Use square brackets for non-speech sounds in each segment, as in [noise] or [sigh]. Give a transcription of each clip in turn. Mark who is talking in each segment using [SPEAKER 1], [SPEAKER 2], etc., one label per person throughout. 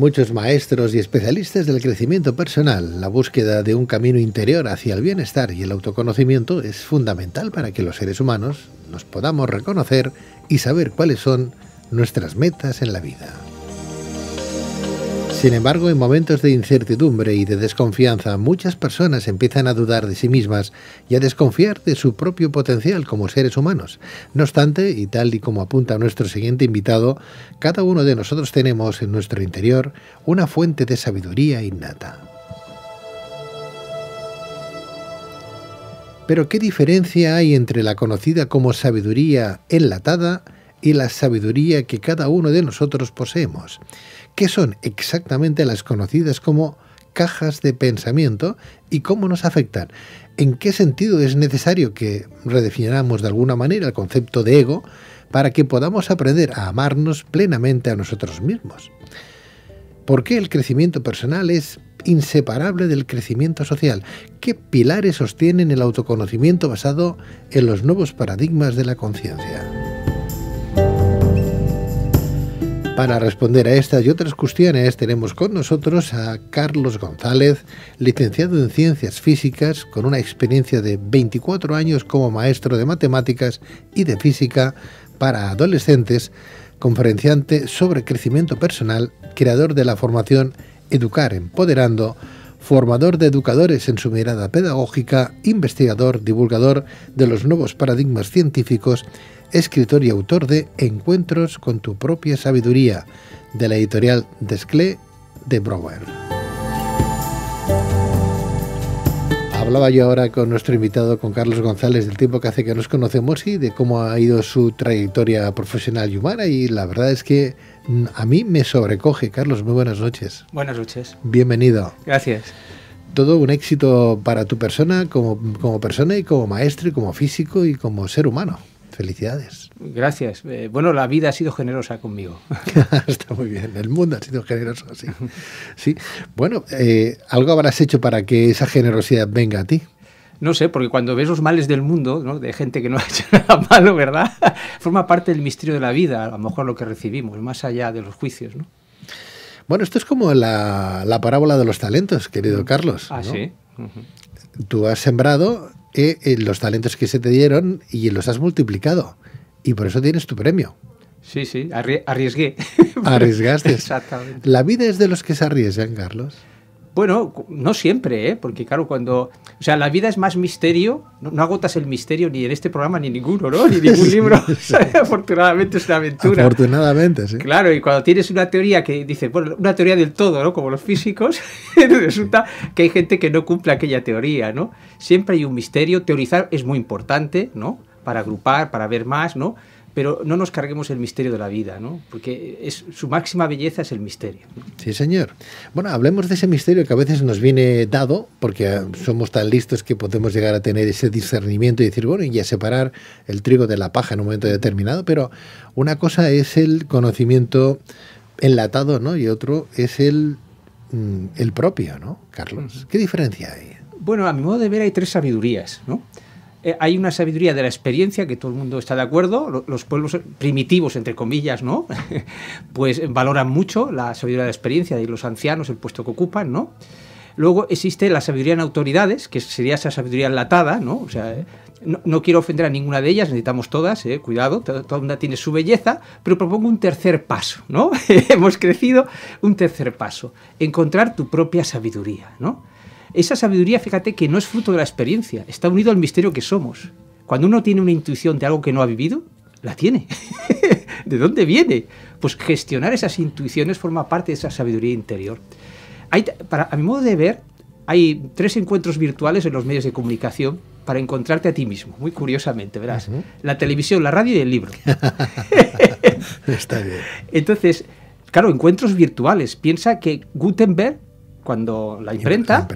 [SPEAKER 1] muchos maestros y especialistas del crecimiento personal, la búsqueda de un camino interior hacia el bienestar y el autoconocimiento es fundamental para que los seres humanos nos podamos reconocer y saber cuáles son nuestras metas en la vida. Sin embargo, en momentos de incertidumbre y de desconfianza, muchas personas empiezan a dudar de sí mismas y a desconfiar de su propio potencial como seres humanos. No obstante, y tal y como apunta nuestro siguiente invitado, cada uno de nosotros tenemos en nuestro interior una fuente de sabiduría innata. Pero ¿qué diferencia hay entre la conocida como sabiduría enlatada y la sabiduría que cada uno de nosotros poseemos? ¿Qué son exactamente las conocidas como cajas de pensamiento y cómo nos afectan. ¿En qué sentido es necesario que redefinamos de alguna manera el concepto de ego para que podamos aprender a amarnos plenamente a nosotros mismos? ¿Por qué el crecimiento personal es inseparable del crecimiento social? ¿Qué pilares sostienen el autoconocimiento basado en los nuevos paradigmas de la conciencia? Para responder a estas y otras cuestiones tenemos con nosotros a Carlos González, licenciado en Ciencias Físicas, con una experiencia de 24 años como maestro de matemáticas y de física para adolescentes, conferenciante sobre crecimiento personal, creador de la formación Educar Empoderando, formador de educadores en su mirada pedagógica, investigador, divulgador de los nuevos paradigmas científicos, escritor y autor de Encuentros con tu propia sabiduría, de la editorial Desclé de Brouwer. Hablaba yo ahora con nuestro invitado, con Carlos González, del tiempo que hace que nos conocemos y de cómo ha ido su trayectoria profesional y humana. Y la verdad es que a mí me sobrecoge, Carlos. Muy buenas noches.
[SPEAKER 2] Buenas noches.
[SPEAKER 1] Bienvenido. Gracias. Todo un éxito para tu persona, como, persona y como maestro como físico y como ser humano. Felicidades.
[SPEAKER 2] Gracias. Eh, bueno, la vida ha sido generosa conmigo. [laughs] Está muy bien. El mundo ha sido generoso, sí.
[SPEAKER 1] sí. Bueno, eh, algo habrás hecho para que esa generosidad venga a ti
[SPEAKER 2] no sé, porque cuando ves los males del mundo, de gente que no [laughs] ha hecho nada malo, ¿verdad? [laughs] Forma parte del misterio de la vida, a lo mejor lo que recibimos, más allá de los juicios, ¿no?
[SPEAKER 1] Bueno, esto es como la, parábola de los talentos, querido mm. Carlos. Ah, sí. Tú has sembrado eh, eh, los talentos que se te dieron y los has multiplicado. Y por eso tienes tu premio.
[SPEAKER 2] Sí, sí, arriesgué. Arriesgaste. [laughs] Exactamente.
[SPEAKER 1] La vida es de los que se arriesgan, Carlos.
[SPEAKER 2] Bueno, no siempre, ¿eh? porque claro, cuando... O sea, la vida es más misterio, no, agotas el misterio ni en este programa ni ninguno, ¿no? Ni ningún [laughs] libro. [laughs] Afortunadamente es una aventura. Afortunadamente, sí. Claro, y cuando tienes una teoría que dice, bueno, una teoría del todo, ¿no? Como los físicos, [laughs] resulta que hay gente que no cumple aquella teoría, ¿no? Siempre hay un misterio, teorizar es muy importante, ¿no? Para agrupar, para ver más, ¿no? pero no nos carguemos el misterio de la vida, ¿no? Porque es, su máxima belleza es el misterio.
[SPEAKER 1] Sí, señor. Bueno, hablemos de ese misterio que a veces nos viene dado, porque ah, somos tan listos que podemos llegar a tener ese discernimiento y decir, bueno, y a separar el trigo de la paja en un momento determinado, pero una cosa es el conocimiento enlatado, ¿no? Y otro es el, mm, el propio,
[SPEAKER 2] ¿no, Carlos?
[SPEAKER 1] ¿Qué diferencia hay?
[SPEAKER 2] Bueno, a mi modo de ver hay tres sabidurías, ¿no? Eh, hay una sabiduría de la experiencia, que todo el mundo está de acuerdo, los pueblos primitivos, entre comillas, ¿no? [laughs] pues valoran mucho la sabiduría de la experiencia y los ancianos, el puesto que ocupan, ¿no? Luego existe la sabiduría en autoridades, que sería esa sabiduría enlatada, ¿no? O sea, eh, no, quiero ofender a ninguna de ellas, necesitamos todas, eh, cuidado, toda una tiene su belleza, pero propongo un tercer paso, ¿no? [laughs] Hemos crecido, un tercer paso, encontrar tu propia sabiduría, ¿no? Esa sabiduría, fíjate, que no es fruto de la experiencia, está unido al misterio que somos. Cuando uno tiene una intuición de algo que no ha vivido, la tiene. [laughs] ¿De dónde viene? Pues gestionar esas intuiciones forma parte de esa sabiduría interior. Hay, para, a mi modo de ver, hay tres encuentros virtuales en los medios de comunicación para encontrarte a ti mismo, muy curiosamente, verás. La televisión, la radio y el libro. [laughs] Está bien. Entonces, claro, encuentros virtuales. Piensa que Gutenberg cuando la imprenta,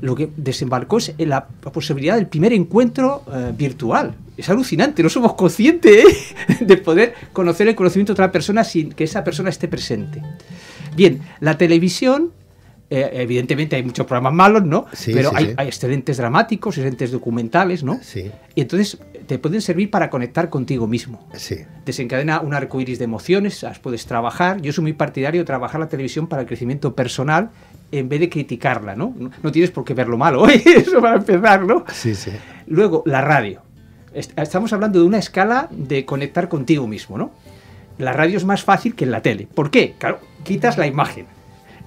[SPEAKER 2] lo que desembarcó es la posibilidad del primer encuentro eh, virtual. Es alucinante, no somos conscientes ¿eh? [laughs] de poder conocer el conocimiento de otra persona sin que esa persona esté presente. Bien, la televisión, eh, evidentemente hay muchos programas malos, ¿no? Pero hay, excelentes dramáticos, excelentes documentales, ¿no? Y entonces te pueden servir para conectar contigo mismo. Desencadena un arco iris de emociones, las puedes trabajar. Yo soy muy partidario de trabajar la televisión para el crecimiento personal en vez de criticarla, ¿no? No, tienes por qué verlo malo malo, [laughs] eso para empezar, ¿no? Sí, sí. Luego, la radio. Estamos hablando de una escala de conectar contigo mismo, ¿no? La radio es más fácil que en la tele. ¿Por qué? Claro, quitas la imagen.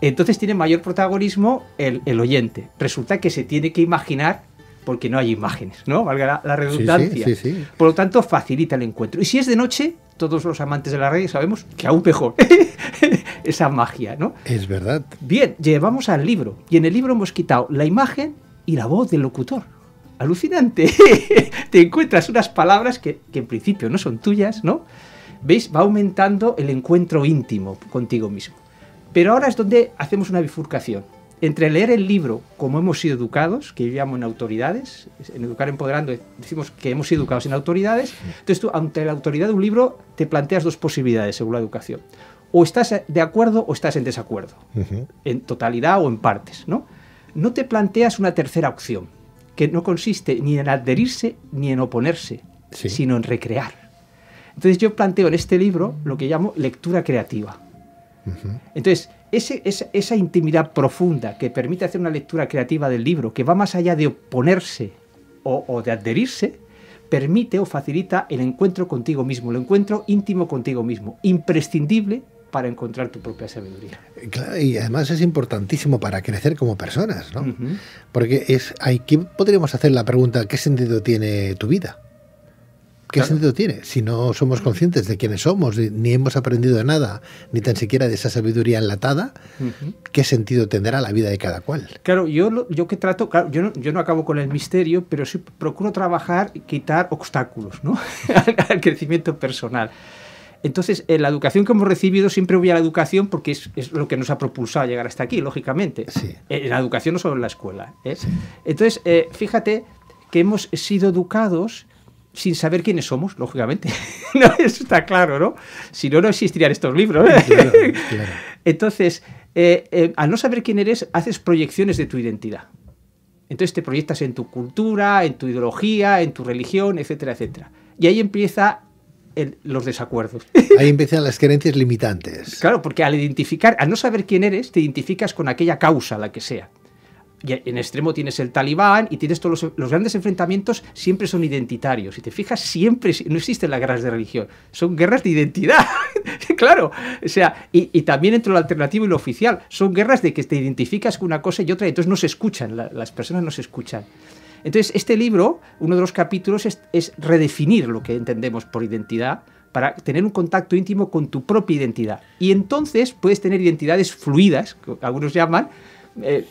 [SPEAKER 2] Entonces tiene mayor protagonismo el, el oyente. Resulta que se tiene que imaginar porque no hay imágenes, ¿no? Valga la, redundancia. Por lo tanto, facilita el encuentro. Y si es de noche, todos los amantes de la red sabemos que aún mejor [laughs] esa magia, ¿no? Es verdad. Bien, llevamos al libro. Y en el libro hemos quitado la imagen y la voz del locutor. Alucinante. [laughs] Te encuentras unas palabras que, que en principio no son tuyas, ¿no? ¿Veis? Va aumentando el encuentro íntimo contigo mismo. Pero ahora es donde hacemos una bifurcación entre leer el libro, como hemos sido educados, que yo llamo en autoridades, en Educar Empoderando decimos que hemos sido educados en autoridades, entonces tú ante la autoridad de un libro te planteas dos posibilidades según la educación. O estás de acuerdo o estás en desacuerdo, en totalidad o en partes, ¿no? No te planteas una tercera opción, que no consiste ni en adherirse ni en oponerse, sino en recrear. Entonces yo planteo en este libro lo que llamo lectura creativa. Entonces, esa, intimidad profunda que permite hacer una lectura creativa del libro, que va más allá de oponerse o, de adherirse, permite o facilita el encuentro contigo mismo, el encuentro íntimo contigo mismo, imprescindible para encontrar tu propia sabiduría.
[SPEAKER 1] Eh, y además es importantísimo para crecer como personas, ¿no? Porque es, podríamos hacer la pregunta, ¿qué sentido tiene tu vida? ¿Qué sentido tiene? Si no somos conscientes de quiénes somos, ni hemos aprendido de nada, ni tan siquiera de esa sabiduría enlatada, ¿qué sentido tendrá la vida de cada cual?
[SPEAKER 2] Claro, yo, yo que trato, yo, no, yo no acabo con el misterio, pero sí procuro trabajar y quitar obstáculos ¿no? [laughs] al, crecimiento personal. Entonces, en la educación que hemos recibido, siempre voy a la educación porque es, lo que nos ha propulsado a llegar hasta aquí, lógicamente. Eh, la educación no solo en la escuela. es. ¿eh? Entonces, eh, fíjate que hemos sido educados sin saber quiénes somos, lógicamente. [laughs] no, eso está claro, ¿no? Si no, no existirían estos libros. ¿eh? Entonces, eh, eh, al no saber quién eres, haces proyecciones de tu identidad. Entonces te proyectas en tu cultura, en tu ideología, en tu religión, etcétera, etcétera. Y ahí empiezan los desacuerdos.
[SPEAKER 1] [laughs] Ahí empiezan las creencias limitantes.
[SPEAKER 2] Claro, porque al identificar, al no saber quién eres, te identificas con aquella causa, la que sea y en extremo tienes el talibán y tienes todos los, grandes enfrentamientos siempre son identitarios. Si te fijas, siempre no existen las guerras de religión, son guerras de identidad. [laughs] claro, o sea, y, también entre lo alternativo y lo oficial, son guerras de que te identificas con una cosa y otra, y entonces no se escuchan, las personas no se escuchan. Entonces, este libro, uno de los capítulos es, es redefinir lo que entendemos por identidad, para tener un contacto íntimo con tu propia identidad. Y entonces puedes tener identidades fluidas, que algunos llaman, eh,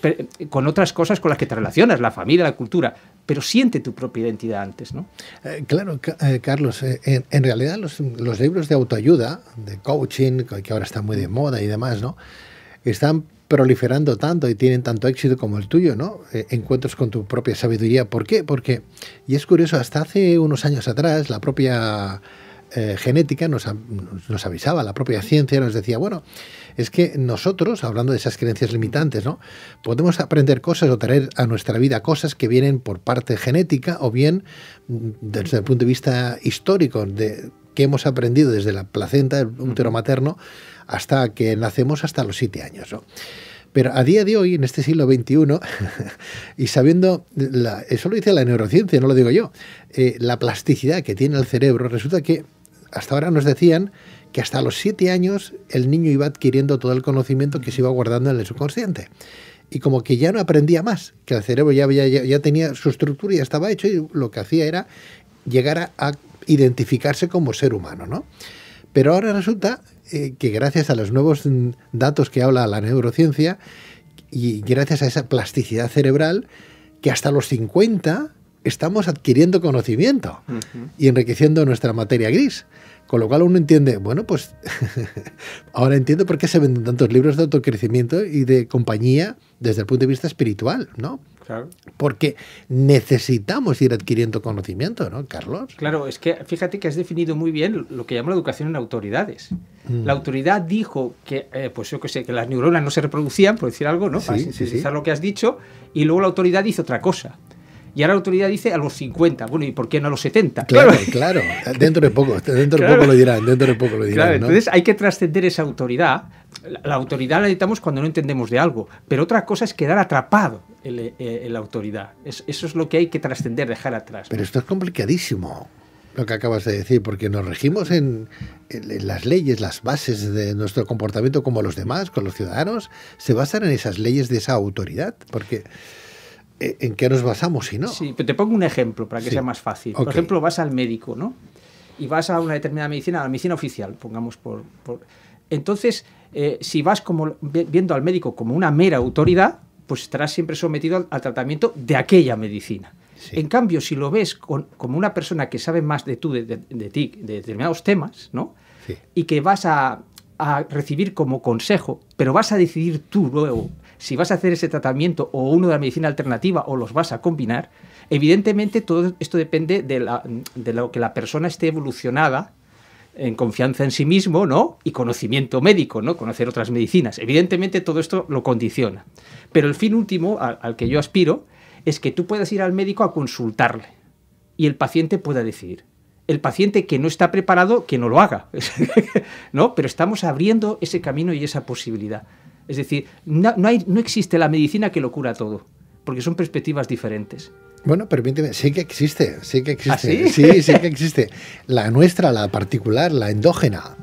[SPEAKER 2] con otras cosas con las que te relacionas, la familia, la cultura, pero siente tu propia identidad antes, ¿no? Eh, claro, eh, Carlos, en, realidad los, libros de autoayuda, de coaching,
[SPEAKER 1] que ahora están muy de moda y demás, ¿no? Están proliferando tanto y tienen tanto éxito como el tuyo, ¿no? encuentros con tu propia sabiduría. ¿Por qué? Porque, y es curioso, hasta hace unos años atrás, la propia genética nos, nos, avisaba, la propia ciencia nos decía, bueno, es que nosotros, hablando de esas creencias limitantes, ¿no? podemos aprender cosas o traer a nuestra vida cosas que vienen por parte genética o bien mm, desde el punto de vista histórico, de, que hemos aprendido desde la placenta, el útero materno, hasta que nacemos hasta los siete años. Pero a día de hoy, en este siglo XXI, [laughs] y sabiendo, eso lo dice la neurociencia, no lo digo yo, eh, la plasticidad que tiene el cerebro, resulta que hasta ahora nos decían que hasta los siete años el niño iba adquiriendo todo el conocimiento que se iba guardando en el subconsciente. Y como que ya no aprendía más, que el cerebro ya, tenía su estructura, ya estaba hecho y lo que hacía era llegar a, identificarse como ser humano, Pero ahora resulta eh, que gracias a los nuevos datos que habla la neurociencia y gracias a esa plasticidad cerebral, que hasta los 50 estamos adquiriendo conocimiento y enriqueciendo nuestra materia gris. Con lo cual uno entiende, bueno, pues [laughs] ahora entiendo por qué se venden tantos libros de autocrecimiento y de compañía desde el punto de vista espiritual, ¿no? Claro. Porque necesitamos ir adquiriendo conocimiento, ¿no,
[SPEAKER 2] Carlos? Claro, es que fíjate que has definido muy bien lo que llamo la educación en autoridades. Mm. La autoridad dijo que, eh, pues yo que sé, que las neuronas no se reproducían, por decir algo, ¿no? Para sí, lo que has dicho, y luego la autoridad hizo otra cosa y ahora la autoridad dice a los 50. Bueno, ¿y por qué no a los 70? Claro, claro.
[SPEAKER 1] Dentro de poco, dentro de poco lo dirán, dentro de poco lo dirán. Claro, entonces
[SPEAKER 2] hay que trascender esa autoridad. La, autoridad la necesitamos cuando no entendemos de algo, pero otra cosa es quedar atrapado eh, eh, en, la autoridad. eso es lo que hay que trascender, dejar atrás. Pero esto es complicadísimo
[SPEAKER 1] lo que acabas de decir, porque nos regimos en, en, las leyes, las bases de nuestro comportamiento como los demás, con los ciudadanos, se basan en esas leyes de esa autoridad,
[SPEAKER 2] porque eh, en qué nos basamos si no. Sí, te pongo un ejemplo para que sea más fácil. Por ejemplo, vas al médico, ¿no? Y vas a una determinada medicina, a la medicina oficial, pongamos por... Entonces, eh, si vas como viendo al médico como una mera autoridad, pues estarás siempre sometido al, tratamiento de aquella medicina. En cambio, si lo ves como una persona que sabe más de tú, de, ti, de determinados temas, ¿no? Y que vas a recibir como consejo, pero vas a decidir tú luego si vas a hacer ese tratamiento o uno de la medicina alternativa o los vas a combinar, evidentemente todo esto depende de, lo que la persona esté evolucionada en confianza en sí mismo, ¿no? Y conocimiento médico, ¿no? Conocer otras medicinas. Evidentemente todo esto lo condiciona. Pero el fin último al, que yo aspiro es que tú puedas ir al médico a consultarle y el paciente pueda decir. El paciente que no está preparado, que no lo haga, [laughs] ¿no? Pero estamos abriendo ese camino y esa posibilidad. Es decir, no, existe la medicina que lo cura todo, porque son perspectivas diferentes.
[SPEAKER 1] Bueno, permíteme, sí que existe, sí que existe. ¿Ah, sí? sí? que existe. La nuestra, la particular, la endógena.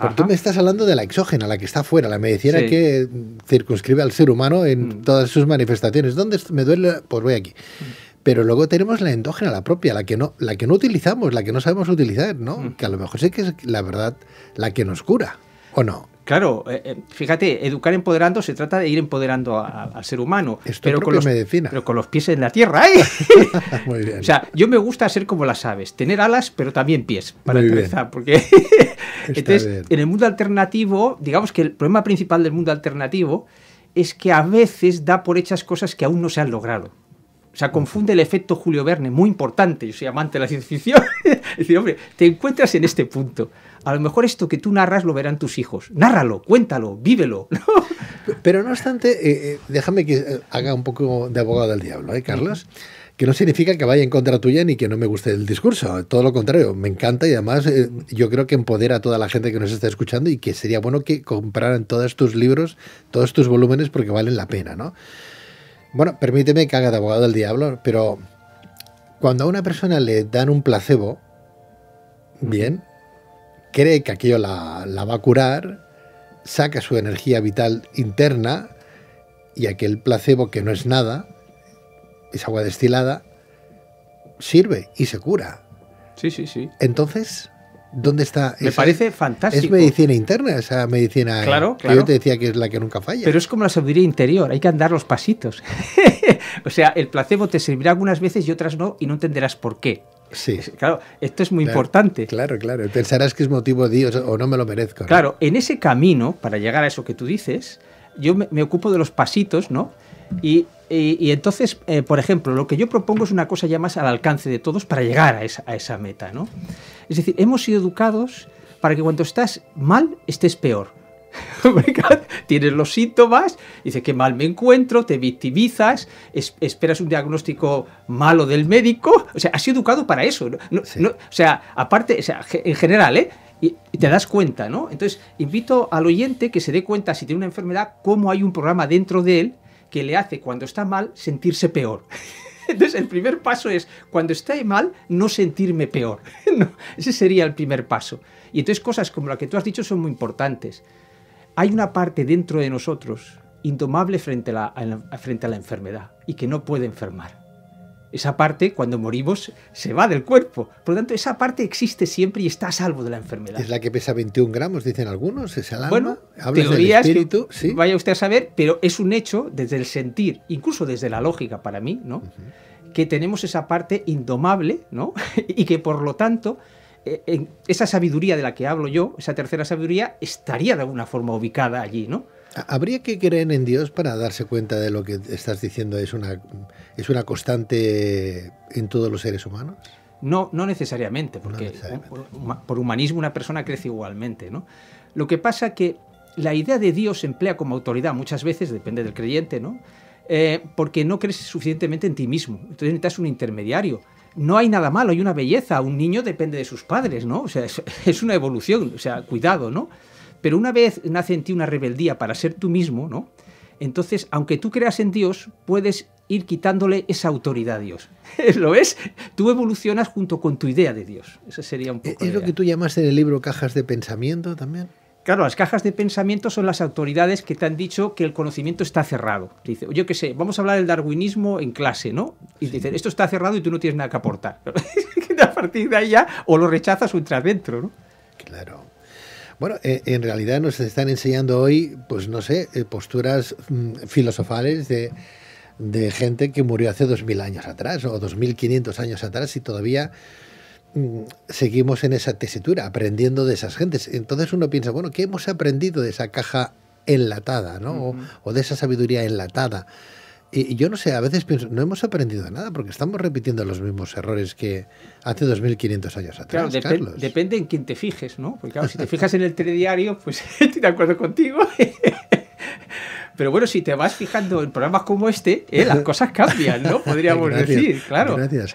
[SPEAKER 1] Porque tú me estás hablando de la exógena, la que está fuera, la medicina que circunscribe al ser humano en mm. todas sus manifestaciones. ¿Dónde me duele? Pues voy aquí. Mm. Pero luego tenemos la endógena, la propia, la que no, la que no utilizamos, la que no sabemos utilizar, ¿no? Mm. Que a lo mejor sí que es la verdad, la que nos cura. ¿O no?
[SPEAKER 2] Claro, eh, eh, fíjate, educar empoderando se trata de ir empoderando al ser humano. pero con los, Pero con los pies en la tierra, ¿eh?
[SPEAKER 1] [laughs] Muy bien.
[SPEAKER 2] O sea, yo me gusta ser como las aves, tener alas, pero también pies, para empezar, porque... [laughs] en el mundo alternativo, digamos que el problema principal del mundo alternativo es que a veces da por hechas cosas que aún no se han logrado. O sea, confunde el efecto Julio Verne, muy importante. Yo soy amante de la ciencia ficción. es [laughs] hombre, te encuentras en este punto a lo mejor esto que tú narras lo verán tus hijos. Nárralo, cuéntalo, vívelo. [laughs] Pero no obstante, eh, eh, déjame que eh,
[SPEAKER 1] haga un poco de abogado del diablo, ¿eh, Carlos? que no significa que vaya en contra tuya ni que no me guste el discurso. Todo lo contrario, me encanta y además yo creo que empodera a toda la gente que nos está escuchando y que sería bueno que compraran todos tus libros, todos tus volúmenes porque valen la pena, ¿no? Bueno, permíteme que haga de abogado del diablo, pero cuando a una persona le dan un placebo, bien, cree que aquello la, va a curar, saca su energía vital interna y aquel placebo que no es nada, es agua destilada, sirve y se cura. Sí, sí, sí. Entonces, ¿Dónde está? Me parece fantástico. Es medicina interna,
[SPEAKER 2] esa medicina claro, claro. yo te decía que es la que nunca falla. Pero es como la sabiduría interior, hay que andar los pasitos. [laughs] o sea, el placebo te servirá algunas veces y otras no, y no entenderás por qué. Sí. Claro, esto es muy importante. Claro, claro. Pensarás
[SPEAKER 1] que es motivo de Dios o no me lo merezco.
[SPEAKER 2] Claro, en ese camino, para llegar a eso que tú dices, yo me, ocupo de los pasitos, ¿no? Y, entonces, eh, por ejemplo, lo que yo propongo es una cosa ya más al alcance de todos para llegar a esa, a esa meta, ¿no? Es decir, hemos sido educados para que cuando estás mal, estés peor. [laughs] Tienes los síntomas, dices que mal me encuentro, te victimizas, esperas un diagnóstico malo del médico. O sea, has sido educado para eso. o sea, aparte, en general, ¿eh? Y, te das cuenta, ¿no? Entonces, invito al oyente que se dé cuenta, si tiene una enfermedad, cómo hay un programa dentro de él que le hace, cuando está mal, sentirse peor. [laughs] Entonces, el primer paso es, cuando esté mal, no sentirme peor. [laughs] ese sería el primer paso. Y entonces cosas como la que tú has dicho son muy importantes. Hay una parte dentro de nosotros indomable frente frente a la enfermedad y que no puede enfermar. Esa parte, cuando morimos, se va del cuerpo. Por lo tanto, esa parte existe siempre y está a salvo de la enfermedad. Es la que pesa 21 gramos, dicen algunos, es el Bueno, del espíritu, vaya usted a saber, pero es un hecho desde el sentir, incluso desde la lógica para mí, ¿no? Que tenemos esa parte indomable, ¿no? [laughs] y que por lo tanto eh, esa sabiduría de la que hablo yo, esa tercera sabiduría, estaría de alguna forma ubicada allí, ¿no?
[SPEAKER 1] Habría que creer en Dios para darse cuenta de lo que estás diciendo es una, es una constante en todos los seres humanos.
[SPEAKER 2] No, no necesariamente, porque Por, humanismo una persona crece igualmente. ¿no? Lo que pasa que la idea de Dios se emplea como autoridad muchas veces, depende del creyente, ¿no? Eh, porque no crees suficientemente en ti mismo. Entonces necesitas un intermediario no hay nada malo, hay una belleza. Un niño depende de sus padres, ¿no? O sea, es, [laughs] una evolución, o sea, cuidado, ¿no? Pero una vez nace en ti una rebeldía para ser tú mismo, ¿no? Entonces, aunque tú creas en Dios, puedes ir quitándole esa autoridad a Dios. [laughs] ¿Lo ves? Tú evolucionas junto con tu idea de Dios. Eso sería un eh, poco. ¿Es lo que tú llamas en el libro cajas de pensamiento también? Claro, las cajas de pensamiento son las autoridades que te han dicho que el conocimiento está cerrado. dice, yo qué sé, vamos a hablar del darwinismo en clase, ¿no? Y dicen, esto está cerrado y tú no tienes nada que aportar. [laughs] a partir de ahí ya o lo rechazas o entras dentro, ¿no?
[SPEAKER 1] Claro. Bueno, eh, en realidad nos están enseñando hoy, pues no sé, eh, posturas mm, filosofales de, gente que murió hace 2.000 años atrás o 2.500 años atrás y todavía mm, seguimos en esa tesitura, aprendiendo de esas gentes. Entonces uno piensa, bueno, ¿qué hemos aprendido de esa caja enlatada, ¿no? o, de esa sabiduría enlatada? Y yo no sé, a veces pienso, no hemos aprendido nada porque estamos repitiendo los mismos errores que hace 2.500 años atrás. Claro,
[SPEAKER 2] depende en quién te fijes, ¿no? Porque claro, si te fijas en el telediario, pues [laughs] estoy de acuerdo contigo. [laughs] Pero bueno, si te vas fijando en programas como este, eh, las cosas cambian, ¿no? Podríamos [laughs] decir, claro. Gracias.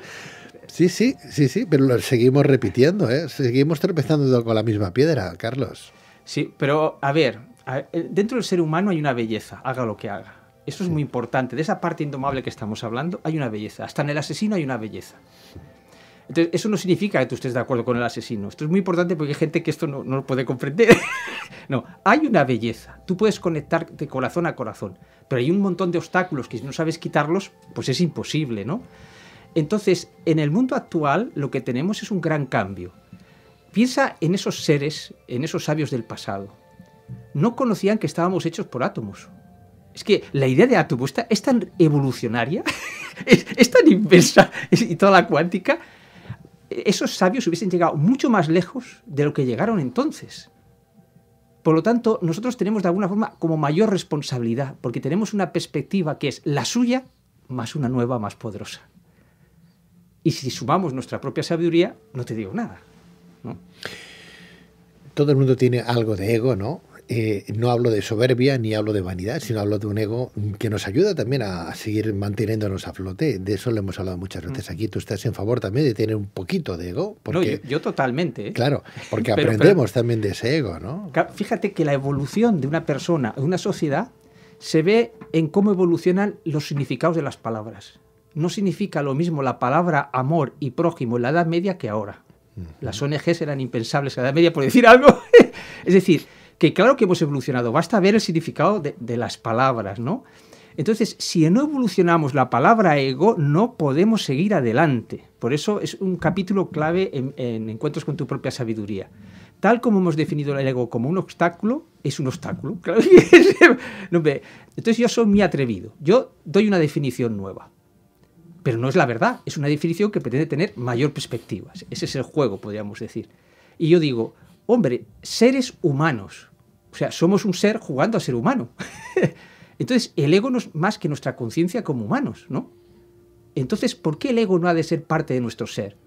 [SPEAKER 1] Sí, sí, sí, sí, pero lo seguimos repitiendo, ¿eh? Seguimos tropezando con la misma piedra, Carlos.
[SPEAKER 2] Sí, pero a ver, eh, dentro del ser humano hay una belleza, haga lo que haga. Eso es muy importante. De esa parte indomable que estamos hablando hay una belleza. Hasta en el asesino hay una belleza. Entonces, eso no significa que tú estés de acuerdo con el asesino. Esto es muy importante porque hay gente que esto no, no lo puede comprender. [laughs] no, hay una belleza. Tú puedes conectar de corazón a corazón, pero hay un montón de obstáculos que si no sabes quitarlos, pues es imposible, ¿no? Entonces, en el mundo actual lo que tenemos es un gran cambio. Piensa en esos seres, en esos sabios del pasado. No conocían que estábamos hechos por átomos. Es que la idea de Atubusta es tan evolucionaria, [laughs] es, tan inversa y toda la cuántica. Esos sabios hubiesen llegado mucho más lejos de lo que llegaron entonces. Por lo tanto, nosotros tenemos de alguna forma como mayor responsabilidad, porque tenemos una perspectiva que es la suya más una nueva más poderosa. Y si sumamos nuestra propia sabiduría, no te digo nada. Todo el mundo tiene algo de ego, ¿no?
[SPEAKER 1] Eh, no hablo de soberbia ni hablo de vanidad, sino hablo de un ego que nos ayuda también a seguir manteniéndonos a flote. De eso le hemos hablado muchas veces mm. aquí. Tú estás en favor también de tener un poquito de
[SPEAKER 2] ego. Porque, yo, totalmente. ¿eh? Claro, porque [laughs] aprendemos también de ese ego, ¿no? Fíjate que la evolución de una persona, de una sociedad, se ve en cómo evolucionan los significados de las palabras. No significa lo mismo la palabra amor y prójimo en la Edad Media que ahora. Las ONGs eran impensables en la Edad Media, por decir algo. [laughs] es decir, que claro que hemos evolucionado, basta ver el significado de, las palabras, ¿no? Entonces, si no evolucionamos la palabra ego, no podemos seguir adelante. Por eso es un capítulo clave en, Encuentros con tu propia sabiduría. Tal como hemos definido el ego como un obstáculo, es un obstáculo. [laughs] Entonces yo soy muy atrevido. Yo doy una definición nueva. Pero no es la verdad. Es una definición que pretende tener mayor perspectiva. Ese es el juego, podríamos decir. Y yo digo, hombre, seres humanos. O sea, somos un ser jugando a ser humano. [laughs] Entonces, el ego no es más que nuestra conciencia como humanos, ¿no? Entonces, ¿por qué el ego no ha de ser parte de nuestro ser?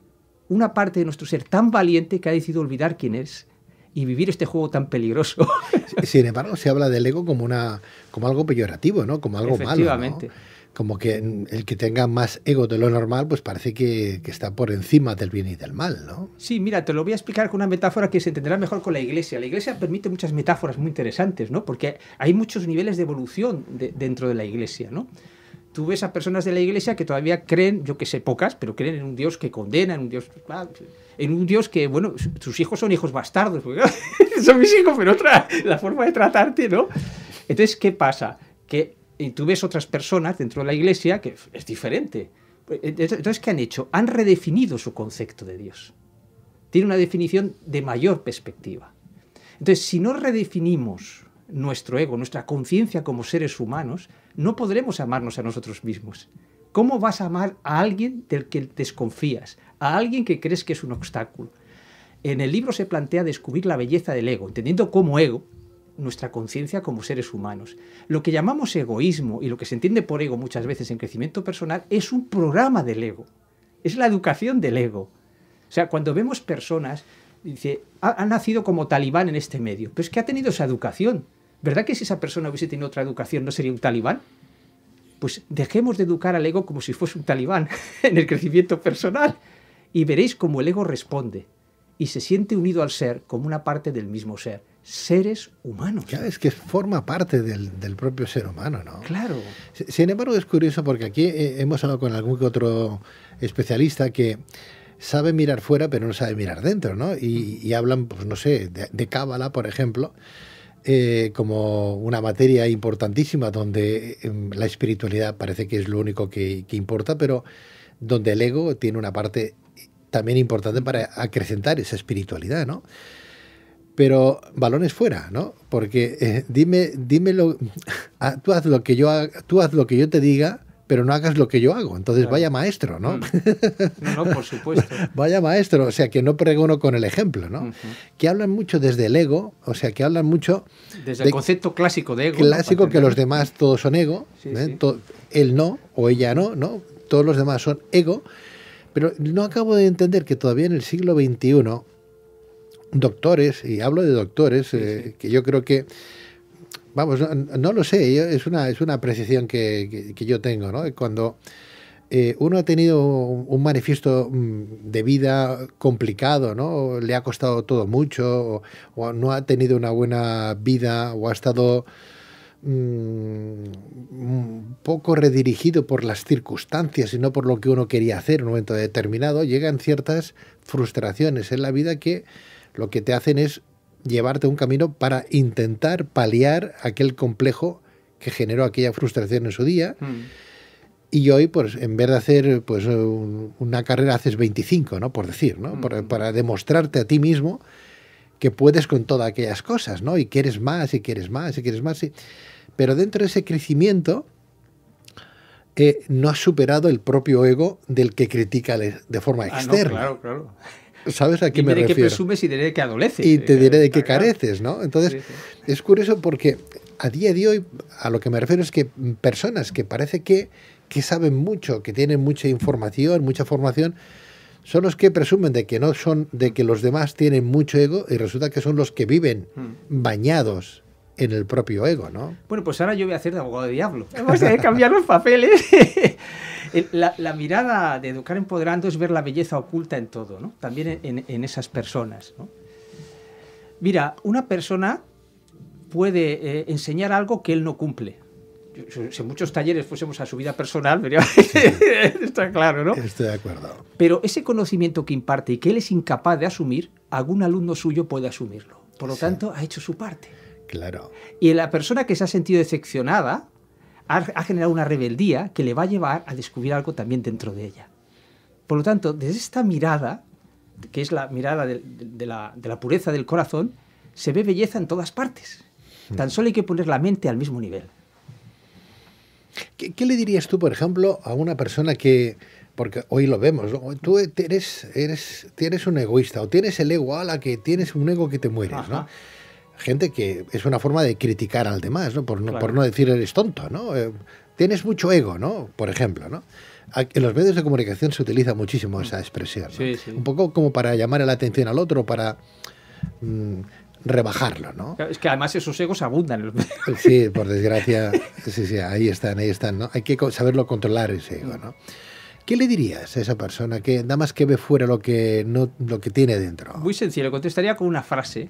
[SPEAKER 2] Una parte de nuestro ser tan valiente que ha decidido olvidar quién es y vivir este juego tan peligroso.
[SPEAKER 1] [laughs] Sin embargo, se habla del ego como, una, como algo peyorativo, ¿no? Como algo malo. ¿no? como que el que tenga más ego de lo normal, pues parece que, está por encima del bien y del
[SPEAKER 2] mal, ¿no? Sí, mira, te lo voy a explicar con una metáfora que se entenderá mejor con la iglesia. La iglesia permite muchas metáforas muy interesantes, ¿no? Porque hay muchos niveles de evolución dentro de la iglesia, ¿no? tú ves a personas de la iglesia que todavía creen, yo que sé, pocas, pero creen en un Dios que condena, en un Dios, ah, en un Dios que, bueno, sus hijos son hijos bastardos, [laughs] son mis hijos, pero otra, la forma de tratarte, ¿no? Entonces, ¿qué pasa? Que y tú ves otras personas dentro de la iglesia que es diferente. Pues, eh, entonces, ¿qué han hecho? Han redefinido su concepto de Dios. Tiene una definición de mayor perspectiva. Entonces, si no redefinimos nuestro ego, nuestra conciencia como seres humanos, no podremos amarnos a nosotros mismos. ¿Cómo vas a amar a alguien del que desconfías? A alguien que crees que es un obstáculo. En el libro se plantea descubrir la belleza del ego, entendiendo cómo ego nuestra conciencia como seres humanos. Lo que llamamos egoísmo y lo que se entiende por ego muchas veces en crecimiento personal es un programa del ego, es la educación del ego. O sea, cuando vemos personas, dice, ha, nacido como talibán en este medio, pero es que ha tenido esa educación. ¿Verdad que si esa persona hubiese tenido otra educación no sería un talibán? Pues dejemos de educar al ego como si fuese un talibán [laughs] en el crecimiento personal y veréis cómo el ego responde y se siente unido al ser como una parte del mismo ser seres
[SPEAKER 1] humanos. Claro, es que forma parte del, propio ser humano, ¿no? Claro. Sin embargo, es curioso porque aquí eh, hemos hablado con algún que otro especialista que sabe mirar fuera, pero no sabe mirar dentro, ¿no? Y, hablan, pues no sé, de cábala, por ejemplo. Eh, como una materia importantísima donde em, la espiritualidad parece que es lo único que, que importa, pero donde el ego tiene una parte también importante para acrecentar esa espiritualidad, ¿no? pero balones fuera, ¿no? Porque eh, dime, dime, [laughs] ah, tú haz lo que yo, tú lo que yo te diga, pero no hagas lo que yo hago. Entonces vaya maestro, mm. [laughs] ¿no? No, por supuesto. vaya maestro, o sea que no pregono con el ejemplo, ¿no? Que hablan mucho desde el ego, o sea que hablan mucho
[SPEAKER 2] desde el concepto clásico de ego. Clásico que los
[SPEAKER 1] demás todos son ego, ¿eh? él no o ella no, ¿no? Todos los demás son ego. Pero no acabo de entender que todavía en el siglo XXI doctores, y hablo de doctores, eh, que yo creo que, vamos, no, lo sé, es una, es una apreciación que, yo tengo, ¿no? Cuando eh, uno ha tenido un manifiesto mm, de vida complicado, ¿no? Le ha costado todo mucho, o, no ha tenido una buena vida, o ha estado mm, mm, poco redirigido por las circunstancias y no por lo que uno quería hacer en un momento determinado, llegan ciertas frustraciones en la vida que lo que te hacen es llevarte a un camino para intentar paliar aquel complejo que generó aquella frustración en su día. Mm. Y hoy, pues, en vez de hacer pues, una carrera, haces 25, ¿no? Por decir, ¿no? Mm. para demostrarte a ti mismo que puedes con todas aquellas cosas, ¿no? Y quieres más, y quieres más, y quieres más. sí. Pero dentro de ese crecimiento, eh, no has superado el propio ego del que critica de forma ah, externa. Ah, claro, claro. ¿Sabes a qué y me diré refiero? que
[SPEAKER 2] presumes y diré que adoleces. Y te diré de qué careces,
[SPEAKER 1] ¿no? Entonces, es curioso porque a día de hoy a lo que me refiero es que personas que parece que, que saben mucho, que tienen mucha información, mucha formación, son los que presumen de que no son, de que los demás tienen mucho ego y resulta que son los que viven mm. bañados en el propio ego, ¿no?
[SPEAKER 2] Bueno, pues ahora yo voy a hacer de abogado de diablo. Vamos a cambiar los papeles. [laughs] la, mirada de Educar Empoderando es ver la belleza oculta en todo, ¿no? también en, esas personas. Mira, una persona puede eh, enseñar algo que él no cumple. Si en muchos talleres fuésemos a su vida personal, vería... [laughs] está claro, ¿no? Estoy de acuerdo. Pero ese conocimiento que imparte y que él es incapaz de asumir, algún alumno suyo puede asumirlo. Por lo tanto, ha hecho su parte. Claro. Y la persona que se ha sentido decepcionada ha, generado una rebeldía que le va a llevar a descubrir algo también dentro de ella. Por lo tanto, desde esta mirada, que es la mirada de, la, pureza del corazón, se ve belleza en todas partes. Mm. Tan solo hay que poner la mente al mismo nivel. ¿Qué, le dirías tú, por
[SPEAKER 1] ejemplo, a una persona que, porque hoy lo vemos, tú eres, eres, tienes un egoísta o tienes el ego, a la que tienes un ego que te mueres, ¿no? gente que es una forma de criticar al demás, ¿no? Por, no, por no decir eres tonto, ¿no? Eh, tienes mucho ego, ¿no? Por ejemplo, ¿no? En los medios de comunicación se utiliza muchísimo mm. esa expresión. Un poco como para llamar la atención al otro, para mm, rebajarlo,
[SPEAKER 2] ¿no? Es que además esos egos abundan
[SPEAKER 1] [laughs] Sí, por desgracia. sí, sí, ahí están, ahí están, ¿no? Hay que saberlo controlar ese ego, ¿no? ¿Qué le dirías a esa persona que nada más que ve fuera lo que, no, lo que tiene dentro?
[SPEAKER 2] Muy sencillo, contestaría con una frase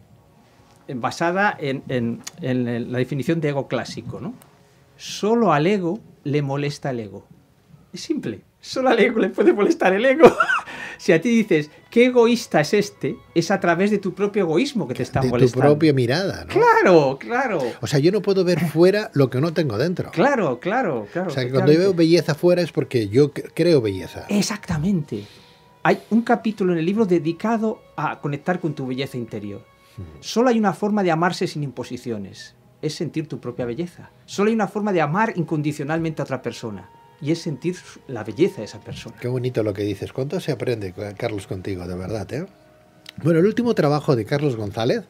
[SPEAKER 2] basada en, la definición de ego clásico. ¿no? Solo al ego le molesta el ego. Es simple. Solo al ego le puede molestar el ego. [laughs] si a ti dices, qué egoísta es este, es a través de tu propio egoísmo que te está molestando. De tu propia mirada, ¿no? Claro, claro.
[SPEAKER 1] O sea, yo no puedo ver fuera lo que no tengo dentro. Claro, claro, claro. O sea, cuando yo veo belleza
[SPEAKER 2] fuera es porque yo creo belleza. Exactamente. Hay un capítulo en el libro dedicado a conectar con tu belleza interior. Mm. Solo hay una forma de amarse sin imposiciones, es sentir tu propia belleza. Solo hay una forma de amar incondicionalmente a otra persona, y es sentir la belleza de esa persona.
[SPEAKER 1] Qué bonito lo que dices. ¿Cuánto se aprende, Carlos, contigo, de verdad? Eh? Bueno, el último trabajo de Carlos González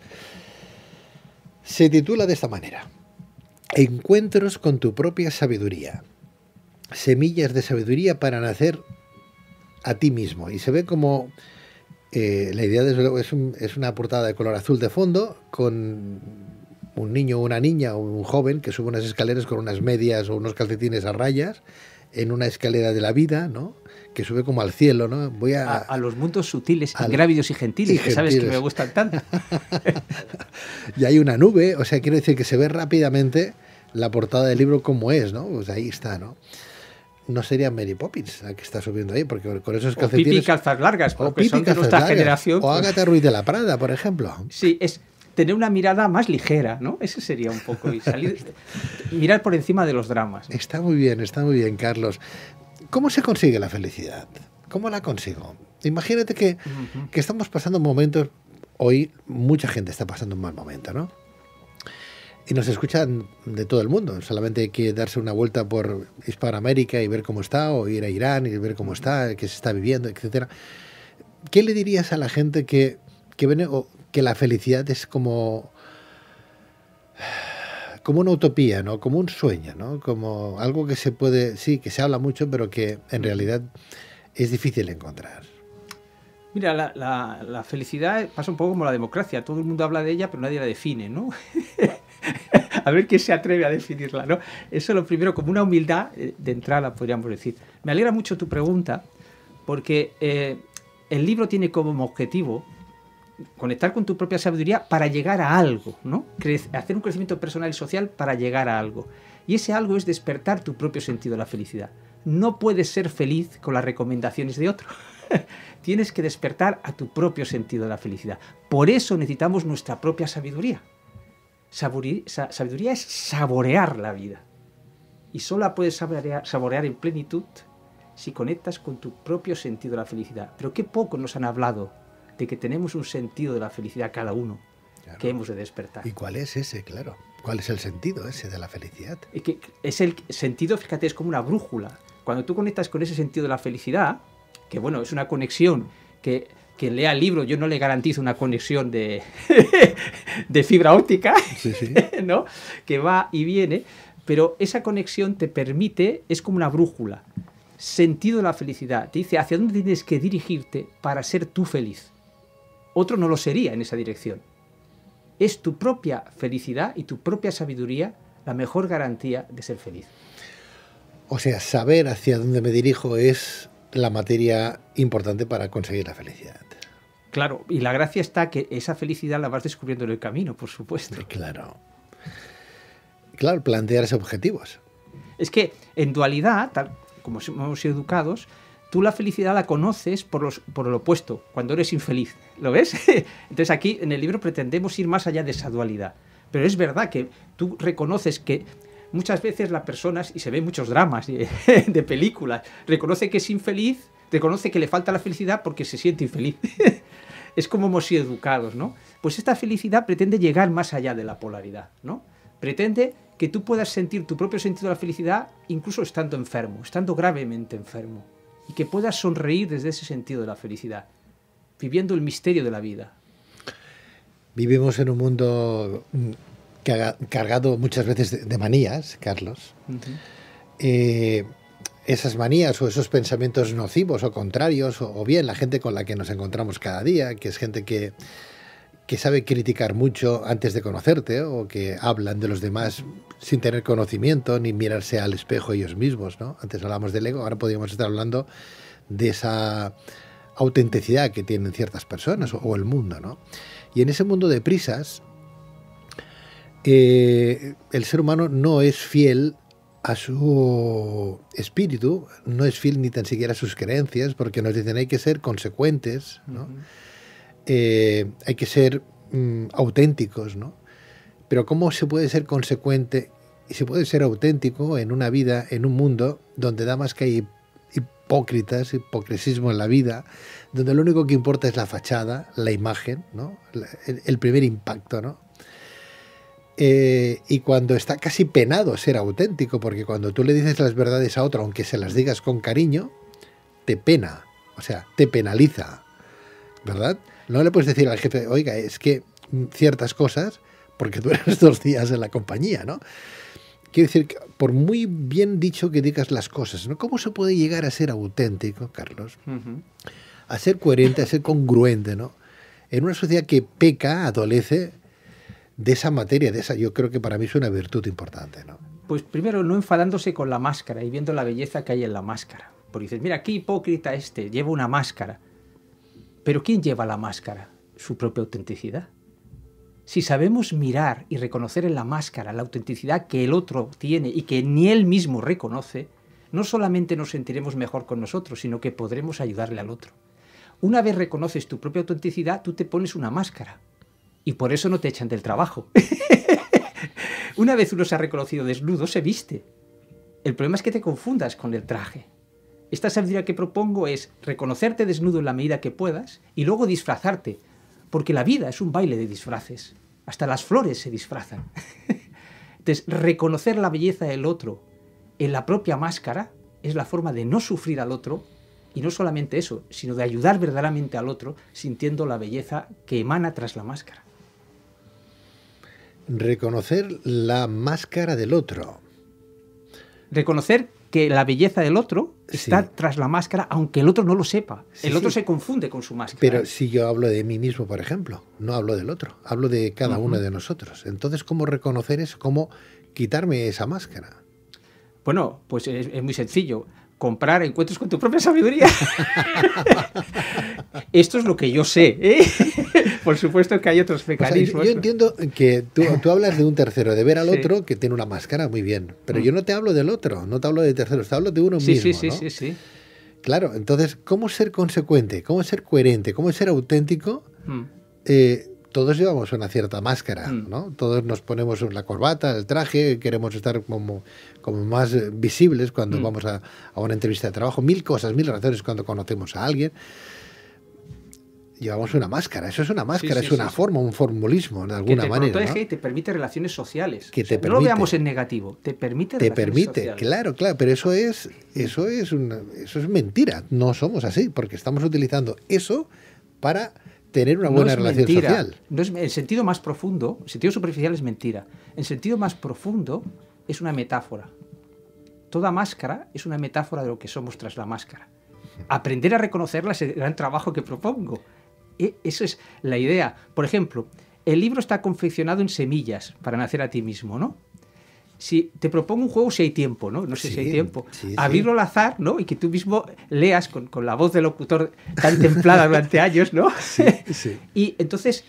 [SPEAKER 1] se titula de esta manera. Encuentros con tu propia sabiduría. Semillas de sabiduría para nacer a ti mismo. Y se ve como eh, la idea, es, una portada de color azul de fondo con un niño o una niña o un joven que sube unas escaleras con unas medias o unos calcetines a rayas en una escalera de la vida, ¿no? Que sube como al cielo, ¿no? Voy a, a, los mundos sutiles, ingrávidos y gentiles, y que sabes que me gustan tanto. [laughs] y hay una nube, o sea, quiero decir que se ve rápidamente la portada del libro como es, ¿no? Pues ahí está, ¿no? no sería Mary Poppins la que está subiendo ahí, porque con esos calcetines... O
[SPEAKER 2] calzas largas, porque son de nuestra generación. O pues. Agatha
[SPEAKER 1] Ruiz de la Prada, por ejemplo.
[SPEAKER 2] Sí, es tener una mirada más ligera, ¿no? Ese sería un poco... Y salir, mirar por encima de los dramas. Está muy bien, está muy bien, Carlos.
[SPEAKER 1] ¿Cómo se consigue la felicidad? ¿Cómo la consigo? Imagínate que, que estamos pasando momentos... Hoy mucha gente está pasando un mal momento, ¿no? y nos escuchan de todo el mundo. Solamente hay que darse una vuelta por Hispanoamérica y ver cómo está, o ir a Irán y ver cómo está, qué se está viviendo, etcétera. ¿Qué le dirías a la gente que, que, viene, que la felicidad es como, como una utopía, ¿no? como un sueño, ¿no? como algo que se puede, sí, que se habla mucho, pero que en realidad es difícil encontrar?
[SPEAKER 2] Mira, la, la, la felicidad pasa un poco como la democracia. Todo el mundo habla de ella, pero nadie la define, ¿no? [laughs] [laughs] a ver quién se atreve a definirla, ¿no? Eso es lo primero, como una humildad eh, de entrada, podríamos decir. Me alegra mucho tu pregunta, porque eh, el libro tiene como objetivo conectar con tu propia sabiduría para llegar a algo, ¿no? hacer un crecimiento personal y social para llegar a algo. Y ese algo es despertar tu propio sentido de la felicidad. No puedes ser feliz con las recomendaciones de otro. [laughs] Tienes que despertar a tu propio sentido de la felicidad. Por eso necesitamos nuestra propia sabiduría sabiduría es saborear la vida. Y solo puedes saborear, en plenitud si conectas con tu propio sentido de la felicidad. Pero qué poco nos han hablado de que tenemos un sentido de la felicidad cada uno que hemos de despertar. ¿Y cuál es ese, claro? ¿Cuál es el sentido ese de la felicidad? Y que es el sentido, fíjate, es como una brújula. Cuando tú conectas con ese sentido de la felicidad, que bueno, es una conexión que quien lea el libro, yo no le garantizo una conexión de, [laughs] de fibra óptica, [laughs] ¿no? que va y viene, pero esa conexión te permite, es como una brújula, sentido de la felicidad, te dice hacia dónde tienes que dirigirte para ser tú feliz. Otro no lo sería en esa dirección. Es tu propia felicidad y tu propia sabiduría la mejor garantía de ser feliz.
[SPEAKER 1] O sea, saber hacia dónde me dirijo es la materia importante para conseguir la felicidad.
[SPEAKER 2] Claro, y la gracia está que esa felicidad la vas descubriendo en el camino, por supuesto. Claro. Claro, esos objetivos. Es que en dualidad, tal como hemos sido educados, tú la felicidad la conoces por, los, por lo opuesto, cuando eres infeliz. ¿Lo ves? [laughs] Entonces aquí en el libro pretendemos ir más allá de esa dualidad. Pero es verdad que tú reconoces que muchas veces las personas, y se ven muchos dramas [laughs] de películas, reconoce que es infeliz reconoce que le falta la felicidad porque se siente infeliz. [laughs] es como hemos sido educados, ¿no? Pues esta felicidad pretende llegar más allá de la polaridad, ¿no? Pretende que tú puedas sentir tu propio sentido de la felicidad incluso estando enfermo, estando gravemente enfermo, y que puedas sonreír desde ese sentido de la felicidad, viviendo el misterio de la vida.
[SPEAKER 1] Vivimos en un mundo mm, cargado muchas veces de, manías, Carlos esas manías o esos pensamientos nocivos o contrarios, o, bien la gente con la que nos encontramos cada día, que es gente que, que sabe criticar mucho antes de conocerte, o que hablan de los demás sin tener conocimiento ni mirarse al espejo ellos mismos. ¿no? Antes hablamos del ego, ahora podríamos estar hablando de esa autenticidad que tienen ciertas personas o, el mundo. ¿no? Y en ese mundo de prisas, eh, el ser humano no es fiel a su espíritu, no es fiel ni tan siquiera a sus creencias, porque nos dicen hay que ser consecuentes, ¿no? Eh, hay que ser mm, auténticos, ¿no? Pero ¿cómo se puede ser consecuente y se puede ser auténtico en una vida, en un mundo donde da más que hay hipócritas, hipocresismo en la vida, donde lo único que importa es la fachada, la imagen, ¿no? el, el primer impacto, ¿no? Eh, y cuando está casi penado ser auténtico, porque cuando tú le dices las verdades a otro, aunque se las digas con cariño, te pena, o sea, te penaliza, ¿verdad? No le puedes decir al jefe, oiga, es que mm, ciertas cosas, porque tú eres [laughs] dos días en la compañía, ¿no? Quiero decir, que por muy bien dicho que digas las cosas, ¿no? ¿Cómo se puede llegar a ser auténtico, Carlos? A ser coherente, a ser congruente, ¿no? En una sociedad que peca, adolece, de esa materia, de esa, yo creo que para mí es una virtud importante,
[SPEAKER 2] Pues primero no enfadándose con la máscara y viendo la belleza que hay en la máscara. Porque dices, mira, qué hipócrita este, lleva una máscara. Pero ¿quién lleva la máscara? Su propia autenticidad. Si sabemos mirar y reconocer en la máscara la autenticidad que el otro tiene y que ni él mismo reconoce, no solamente nos sentiremos mejor con nosotros, sino que podremos ayudarle al otro. Una vez reconoces tu propia autenticidad, tú te pones una máscara y por eso no te echan del trabajo. [laughs] Una vez uno se ha reconocido desnudo, se viste. El problema es que te confundas con el traje. Esta sabiduría que propongo es reconocerte desnudo en la medida que puedas y luego disfrazarte, porque la vida es un baile de disfraces. Hasta las flores se disfrazan. [laughs] Entonces, reconocer la belleza del otro en la propia máscara es la forma de no sufrir al otro y no solamente eso, sino de ayudar verdaderamente al otro sintiendo la belleza que emana tras la máscara.
[SPEAKER 1] Reconocer la máscara
[SPEAKER 2] del otro. Reconocer que la belleza del otro está tras la máscara, aunque el otro no lo sepa. el otro se confunde con su máscara. Pero
[SPEAKER 1] si yo hablo de mí mismo, por ejemplo, no hablo del otro, hablo de cada uno de nosotros. Entonces, ¿cómo reconocer
[SPEAKER 2] es ¿Cómo quitarme esa máscara? Bueno, pues es, es muy sencillo. Comprar encuentros con tu propia sabiduría. [laughs] Esto es lo que yo sé. ¿eh? Por supuesto que hay otros fecalismos. yo,
[SPEAKER 1] entiendo que tú, hablas de un tercero, de ver al otro que tiene una máscara, muy bien. Pero mm. yo no te hablo del otro, no te hablo de terceros, te hablo de uno mismo. Sí, sí, sí, sí. Claro, entonces, ¿cómo ser consecuente? ¿Cómo ser coherente? ¿Cómo ser auténtico? Mm. Eh, todos llevamos una cierta máscara, mm. ¿no? Todos nos ponemos la corbata, el traje, queremos estar como, como más visibles cuando vamos a, a, una entrevista de trabajo, mil cosas, mil razones cuando conocemos a alguien llevamos una máscara. Eso es una máscara, es una forma, un formulismo en alguna manera. ¿no?
[SPEAKER 2] te permite relaciones sociales. no lo veamos en negativo, te permite. Te permite,
[SPEAKER 1] claro, claro, pero eso es, eso es eso es mentira. No somos así, porque estamos utilizando eso para tener una buena relación social.
[SPEAKER 2] No el sentido más profundo, el sentido superficial es mentira. El sentido más profundo es una metáfora. Toda máscara es una metáfora de lo que somos tras la máscara aprender a reconocerla es el gran trabajo que propongo. E, Esa es la idea. Por ejemplo, el libro está confeccionado en semillas para nacer a ti mismo, ¿no? Si te propongo un juego, si hay tiempo, ¿no? No sé si hay tiempo. Abrirlo al azar, ¿no? Y que tú mismo leas con, la voz del locutor tan templada durante [laughs] años, ¿no? [laughs] y entonces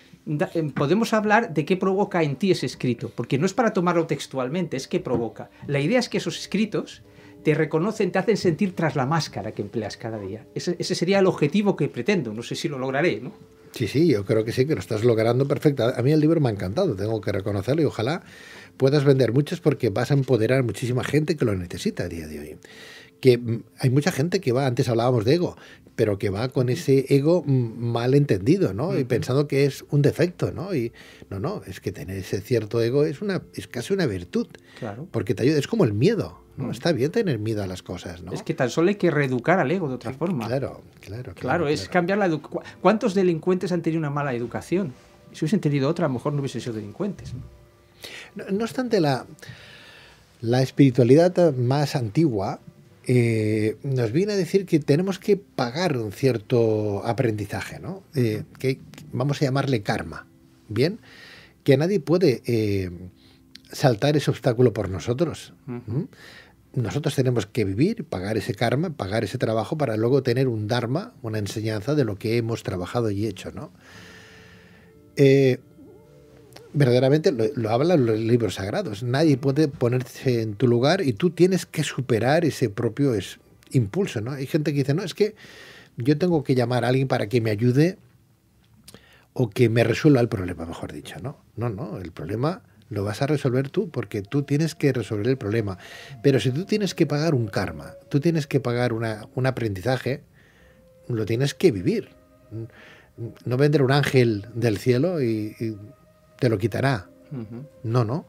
[SPEAKER 2] em, podemos hablar de qué provoca en ti ese escrito, porque no es para tomarlo textualmente, es que provoca. La idea es que esos escritos te reconocen, te hacen sentir tras la máscara que empleas cada día. Ese, sería el objetivo que pretendo, no sé si lo lograré, ¿no?
[SPEAKER 1] Sí, sí, yo creo que sí, que lo estás logrando perfecto. A mí el libro me ha encantado, tengo que reconocerlo y ojalá puedas vender muchos porque vas a empoderar a muchísima gente que lo necesita a día de hoy. Que mm, hay mucha gente que va, antes hablábamos de ego, pero que va con ese ego mm, mal entendido, ¿no? Y pensando que es un defecto, ¿no? Y no, no, es que tener ese cierto ego es una es
[SPEAKER 2] casi una virtud. Claro. Porque te ayuda, es como el miedo. ¿no? Mm. Está bien tener miedo a las cosas, ¿no? Es que tan solo hay que reeducar al ego de otra ah, forma. Claro,
[SPEAKER 1] claro, claro.
[SPEAKER 2] es cambiar la educación. ¿Cuántos delincuentes han tenido una mala educación? Si hubiesen tenido otra, a lo mejor no hubiesen sido delincuentes.
[SPEAKER 1] No, obstante, la, la espiritualidad más antigua eh, nos viene a decir que tenemos que pagar un cierto aprendizaje, ¿no? Eh, que vamos a llamarle karma, ¿bien? Que nadie puede eh, saltar ese obstáculo por nosotros nosotros tenemos que vivir, pagar ese karma, pagar ese trabajo para luego tener un dharma, una enseñanza de lo que hemos trabajado y hecho, ¿no? Eh, verdaderamente lo, lo, hablan los libros sagrados. Nadie puede ponerse en tu lugar y tú tienes que superar ese propio impulso, ¿no? Hay gente que dice, no, es que yo tengo que llamar a alguien para que me ayude o que me resuelva el problema, mejor dicho, ¿no? No, no, el problema lo vas a resolver tú porque tú tienes que resolver el problema. Pero si tú tienes que pagar un karma, tú tienes que pagar un aprendizaje, lo tienes que vivir. No vendrá un ángel del cielo y, te lo quitará. No, no.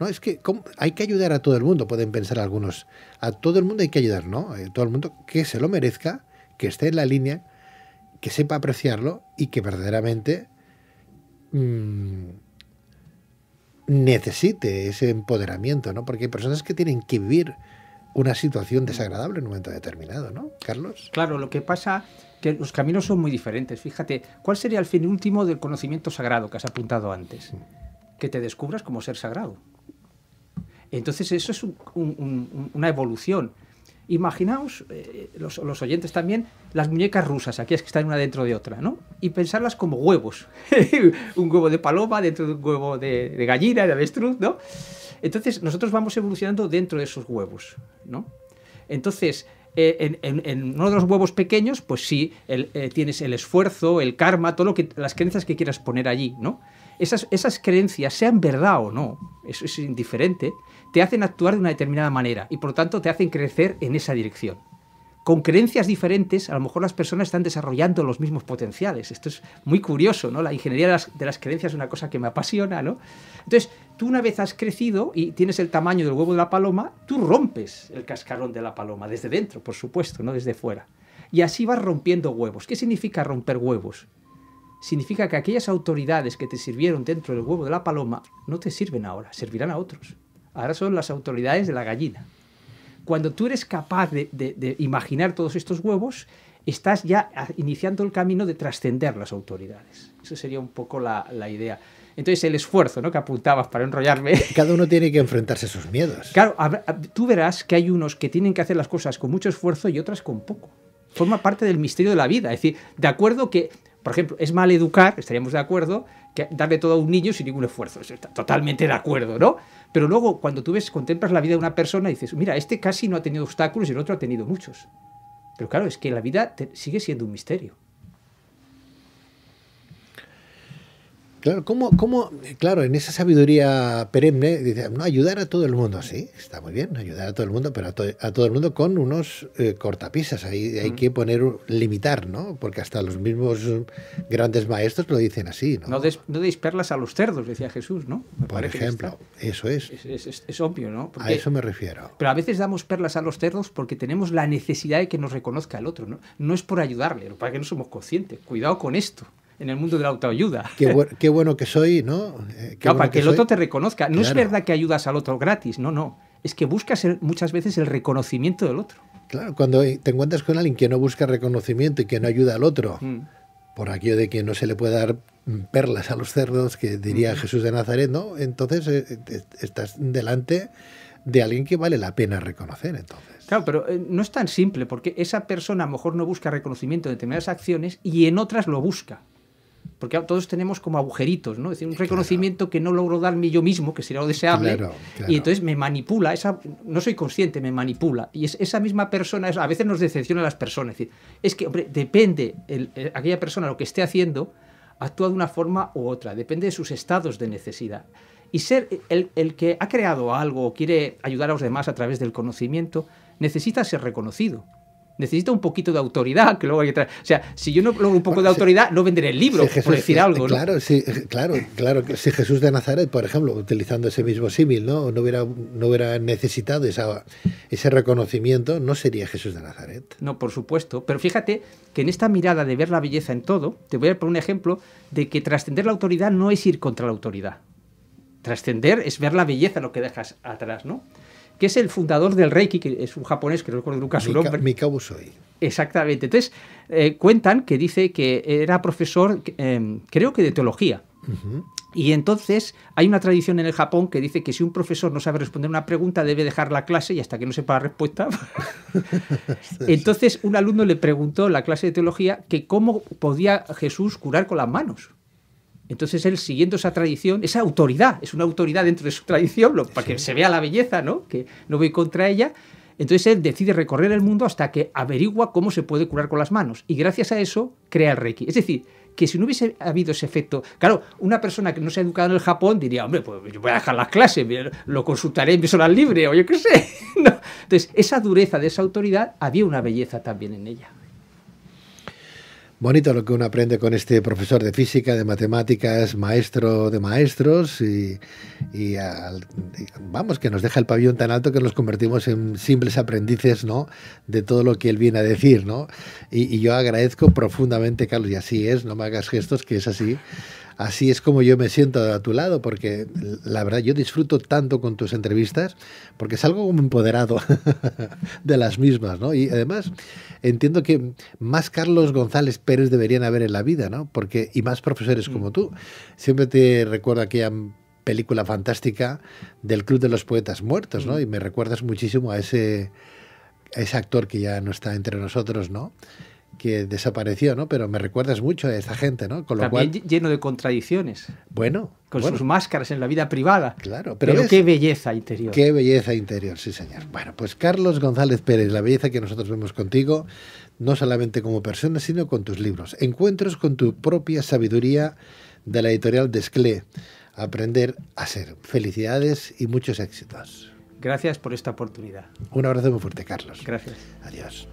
[SPEAKER 1] No, es que hay que ayudar a todo el mundo, pueden pensar algunos. A todo el mundo hay que ayudar, ¿no? A eh, todo el mundo que se lo merezca, que esté en la línea, que sepa apreciarlo y que verdaderamente mm, necesite ese empoderamiento, ¿no? Porque hay personas que tienen que vivir una situación mm. desagradable en un momento
[SPEAKER 2] determinado, ¿no? Carlos. Claro, lo que pasa que los caminos son muy diferentes. Fíjate, ¿cuál sería el fin último del conocimiento sagrado que has apuntado antes? Mm. Que te descubras como ser sagrado. Entonces eso es una evolución. Imaginaos, eh, los, oyentes también, las muñecas rusas, aquellas que están una dentro de otra, ¿no? Y pensarlas como huevos. [laughs] un huevo de paloma dentro de un huevo de, gallina, de avestruz, ¿no? Entonces, nosotros vamos evolucionando dentro de esos huevos, ¿no? Entonces, eh, en, uno de los huevos pequeños, pues sí, eh, tienes el esfuerzo, el karma, todo lo que las creencias que quieras poner allí, ¿no? esas, creencias, sean verdad o no, eso es indiferente, te hacen actuar de una determinada manera y por lo tanto te hacen crecer en esa dirección. Con creencias diferentes, a lo mejor las personas están desarrollando los mismos potenciales. Esto es muy curioso, ¿no? La ingeniería de las, creencias es una cosa que me apasiona, ¿no? Entonces, tú una vez has crecido y tienes el tamaño del huevo de la paloma, tú rompes el cascarón de la paloma, desde dentro, por supuesto, no desde fuera. Y así vas rompiendo huevos. ¿Qué significa romper huevos? significa que aquellas autoridades que te sirvieron dentro del huevo de la paloma no te sirven ahora, servirán a otros. Ahora son las autoridades de la gallina. Cuando tú eres capaz de, imaginar todos estos huevos, estás ya iniciando el camino de trascender las autoridades. Eso sería un poco la, idea. Entonces, el esfuerzo ¿no? que apuntabas para enrollarme. [laughs] Cada uno tiene que enfrentarse a sus miedos. Claro, tú verás que hay unos que tienen que hacer las cosas con mucho esfuerzo y otras con poco. Forma parte del misterio de la vida. Es decir, de acuerdo que por ejemplo, es mal educar, estaríamos de acuerdo, que darle todo a un niño sin ningún esfuerzo. totalmente de acuerdo, ¿no? Pero luego, cuando tú ves, contemplas la vida de una persona, dices, mira, este casi no ha tenido obstáculos y el otro ha tenido muchos. Pero claro, es que la vida sigue siendo un misterio.
[SPEAKER 1] Claro, ¿cómo, cómo, claro, en esa sabiduría perenne, dice, no, ayudar a todo el mundo, sí, está muy bien, ayudar a todo el mundo, pero a, todo el mundo con unos eh, cortapisas, Ahí hay mm. que poner, limitar, ¿no? Porque hasta los mismos grandes maestros lo dicen así,
[SPEAKER 2] ¿no? No, deis perlas a los cerdos, decía Jesús, ¿no? Por ejemplo, eso es. Es, obvio, ¿no? a eso me refiero. Pero a veces damos perlas a los cerdos porque tenemos la necesidad de que nos reconozca el otro, ¿no? No es por ayudarle, para que no somos conscientes, cuidado con esto en el mundo de la autoayuda. Qué,
[SPEAKER 1] bueno que soy, ¿no? [laughs] Eh, para que, el otro
[SPEAKER 2] te reconozca. No es verdad que ayudas al otro gratis, no, no. Es que buscas muchas veces el reconocimiento del otro.
[SPEAKER 1] Claro, cuando te encuentras con alguien que no busca reconocimiento y que no ayuda al otro, mm. por aquello de que no se le puede dar perlas a los cerdos, que diría mm. Jesús de Nazaret, ¿no? Entonces eh, eh, estás
[SPEAKER 2] delante de alguien que vale la pena reconocer, entonces. Claro, pero no es tan simple, porque esa persona a lo mejor no busca reconocimiento en determinadas acciones y en otras lo busca porque todos tenemos como agujeritos, ¿no? Es un reconocimiento que no logro darme yo mismo, que sería lo deseable, y entonces me manipula, esa, no soy consciente, me manipula. Y esa misma persona, a veces nos decepciona a las personas, es que, depende aquella persona lo que esté haciendo, actúa de una forma u otra, depende de sus estados de necesidad. Y ser el que ha creado algo o quiere ayudar a los demás a través del conocimiento, necesita ser reconocido necesita un poquito de autoridad, que luego hay que traer. O sea, si yo no logro un poco de autoridad, no venderé el libro, por decir algo. Claro,
[SPEAKER 1] claro, claro. Si Jesús de Nazaret, por ejemplo, utilizando ese mismo símil, ¿no? No hubiera, no hubiera necesitado ese reconocimiento, no sería Jesús de Nazaret.
[SPEAKER 2] No, por supuesto. Pero fíjate que en esta mirada de ver la belleza en todo, te voy a poner un ejemplo de que trascender la autoridad no es ir contra la autoridad. Trascender es ver la belleza, lo que dejas atrás, ¿no? que es el fundador del Reiki, que es un japonés que no recuerdo nunca su nombre. Mika Exactamente. Entonces, eh, cuentan que dice que era profesor, eh, creo que de teología. Y entonces hay una tradición en el Japón que dice que si un profesor no sabe responder una pregunta debe dejar la clase y hasta que no sepa la respuesta. [laughs] entonces un alumno le preguntó en la clase de teología que cómo podía Jesús curar con las manos. Entonces él, siguiendo esa tradición, esa autoridad, es una autoridad dentro de su tradición, para que se vea la belleza, ¿no? que no voy contra ella, entonces él decide recorrer el mundo hasta que averigua cómo se puede curar con las manos. Y gracias a eso crea el Reiki. Es decir, que si no hubiese habido ese efecto, claro, una persona que no se ha educado en el Japón diría, hombre, pues yo voy a dejar las clases, lo consultaré en mis horas libres, o yo qué sé. [laughs] Entonces, esa dureza de esa autoridad había una belleza también en ella.
[SPEAKER 1] Bonito lo que uno aprende con este profesor de física, de matemáticas, maestro de maestros y, vamos, que nos deja el pabellón tan alto que nos convertimos en simples aprendices, ¿no? De todo lo que él viene a decir, ¿no? Y, y yo agradezco profundamente, Carlos, y así es, no me hagas gestos, que es así así es como yo me siento a tu lado, porque la verdad yo disfruto tanto con tus entrevistas, porque salgo como empoderado [laughs] de las mismas, ¿no? Y además entiendo que más Carlos González Pérez deberían haber en la vida, ¿no? Porque, y más profesores como mm. tú. Siempre te recuerdo aquella película fantástica del Club de los Poetas Muertos, ¿no? Mm. Y me recuerdas muchísimo a ese, a ese actor que ya no está entre nosotros, ¿no? que desapareció, ¿no? Pero me recuerdas mucho a esta gente, ¿no? También
[SPEAKER 2] lleno de contradicciones.
[SPEAKER 1] Bueno. Con sus
[SPEAKER 2] máscaras en la vida privada. Claro, pero, qué belleza interior. Qué
[SPEAKER 1] belleza interior, sí, señor. Bueno, pues Carlos González Pérez, la belleza que nosotros vemos contigo, no solamente como persona, sino con tus libros. Encuentros con tu propia sabiduría de la editorial Desclé. Aprender a ser. Felicidades y muchos éxitos.
[SPEAKER 2] Gracias por esta oportunidad.
[SPEAKER 1] Un abrazo muy fuerte,
[SPEAKER 2] Carlos. Gracias. Adiós.